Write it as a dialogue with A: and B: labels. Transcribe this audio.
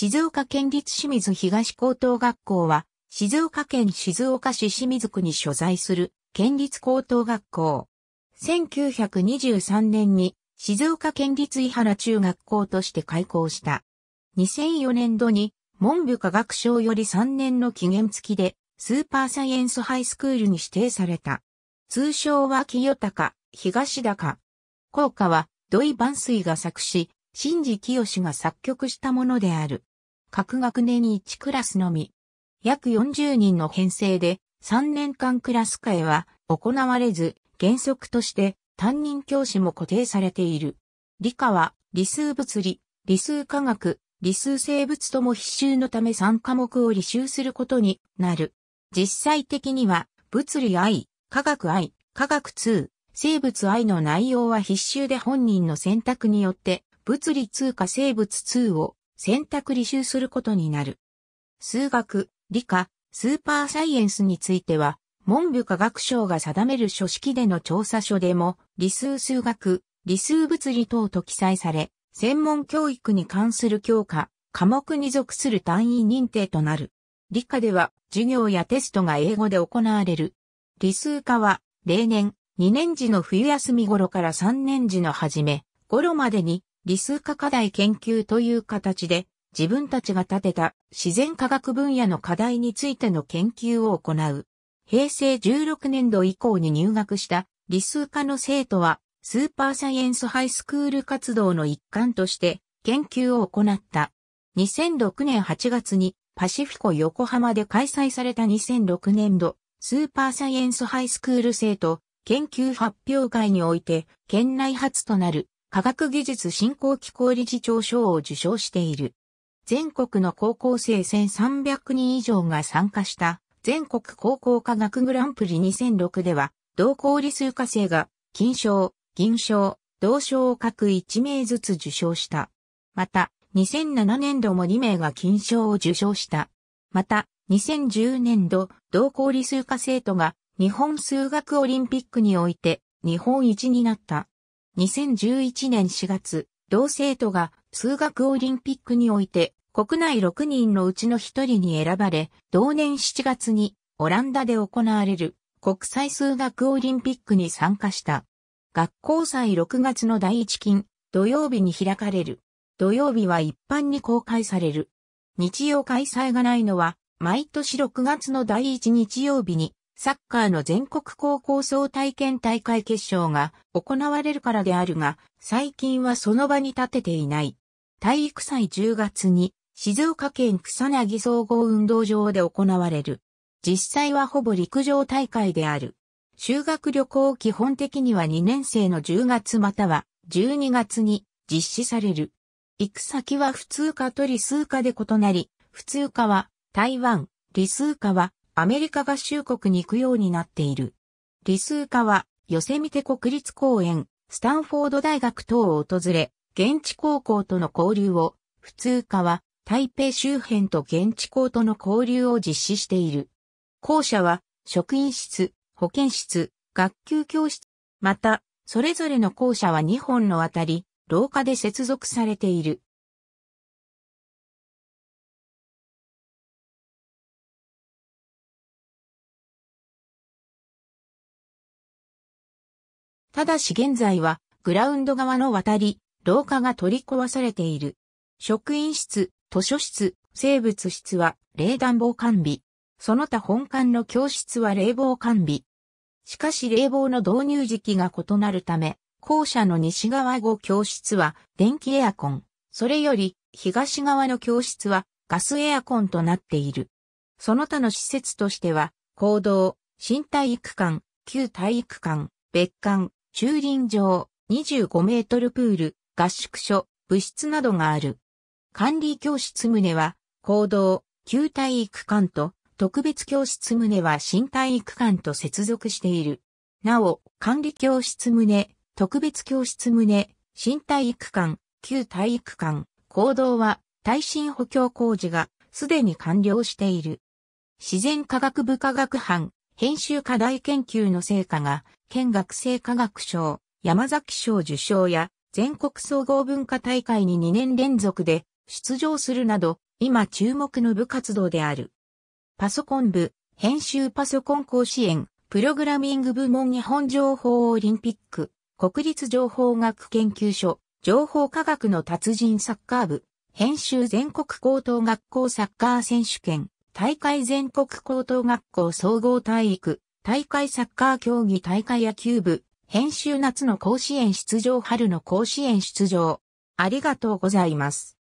A: 静岡県立清水東高等学校は、静岡県静岡市清水区に所在する県立高等学校。1923年に静岡県立伊原中学校として開校した。2004年度に文部科学省より3年の期限付きでスーパーサイエンスハイスクールに指定された。通称は清高、東高。校歌は土井万水が作詞、新次清が作曲したものである。各学年に1クラスのみ、約40人の編成で3年間クラス会は行われず、原則として担任教師も固定されている。理科は理数物理、理数科学、理数生物とも必修のため3科目を履修することになる。実際的には物理愛、科学愛、科学2、生物愛の内容は必修で本人の選択によって物理通貨生物2を選択履修することになる。数学、理科、スーパーサイエンスについては、文部科学省が定める書式での調査書でも、理数数学、理数物理等と記載され、専門教育に関する教科、科目に属する単位認定となる。理科では、授業やテストが英語で行われる。理数科は、例年、2年時の冬休み頃から3年時の初め頃までに、理数科課題研究という形で、自分たちが立てた自然科学分野の課題についての研究を行う。平成16年度以降に入学した理数科の生徒は、スーパーサイエンスハイスクール活動の一環として研究を行った。2006年8月にパシフィコ横浜で開催された2006年度スーパーサイエンスハイスクール生徒研究発表会において県内初となる科学技術振興機構理事長賞を受賞している。全国の高校生1300人以上が参加した全国高校科学グランプリ2006では、同校理数科生が金賞、銀賞、同賞を各1名ずつ受賞した。また、2007年度も2名が金賞を受賞した。また、2010年度、同校理数科生徒が日本数学オリンピックにおいて日本一になった。2011年4月、同生徒が数学オリンピックにおいて国内6人のうちの1人に選ばれ、同年7月にオランダで行われる国際数学オリンピックに参加した。学校祭6月の第1金、土曜日に開かれる。土曜日は一般に公開される。日曜開催がないのは、毎年6月の第1日曜日にサッカーの全国高校総体験大会決勝が行われるからであるが、最近はその場に立てていない。体育祭10月に静岡県草薙総合運動場で行われる。実際はほぼ陸上大会である。修学旅行基本的には2年生の10月または12月に実施される。行く先は普通科と理数科で異なり、普通科は台湾、理数科はアメリカ合衆国に行くようになっている。理数科は、ヨセミテ国立公園、スタンフォード大学等を訪れ、現地高校との交流を、普通科は、台北周辺と現地校との交流を実施している。校舎は、職員室、保健室、学級教室、また、それぞれの校舎は2本のあたり、廊下で接続されている。ただし現在は、グラウンド側の渡り、廊下が取り壊されている。職員室、図書室、生物室は冷暖房完備。その他本館の教室は冷房完備。しかし冷房の導入時期が異なるため、校舎の西側5教室は電気エアコン、それより東側の教室はガスエアコンとなっている。その他の施設としては、行動、新体育館、旧体育館、別館、駐輪場、25メートルプール、合宿所、部室などがある。管理教室棟は、行動、旧体育館と、特別教室棟は新体育館と接続している。なお、管理教室棟、特別教室棟、新体育館、旧体育館、行動は耐震補強工事がすでに完了している。自然科学部科学班、編集課題研究の成果が県学生科学賞、山崎賞受賞や、全国総合文化大会に2年連続で出場するなど、今注目の部活動である。パソコン部、編集パソコン甲子園、プログラミング部門日本情報オリンピック、国立情報学研究所、情報科学の達人サッカー部、編集全国高等学校サッカー選手権、大会全国高等学校総合体育、大会サッカー競技大会野球部、編集夏の甲子園出場春の甲子園出場。ありがとうございます。